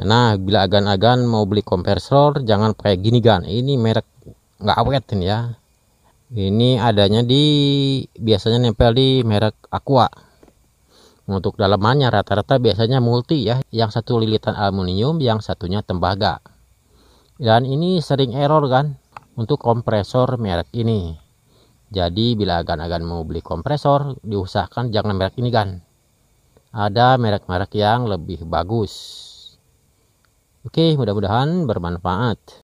Nah, bila agan-agan mau beli kompresor, jangan pakai gini gan. Ini merek nggak awet ini ya. Ini adanya di biasanya nempel di merek Aqua. Untuk dalamannya rata-rata biasanya multi ya, yang satu lilitan aluminium, yang satunya tembaga. Dan ini sering error kan untuk kompresor merek ini. Jadi bila agan-agan mau beli kompresor, diusahakan jangan merek ini kan. Ada merek-merek yang lebih bagus. Oke, mudah-mudahan bermanfaat.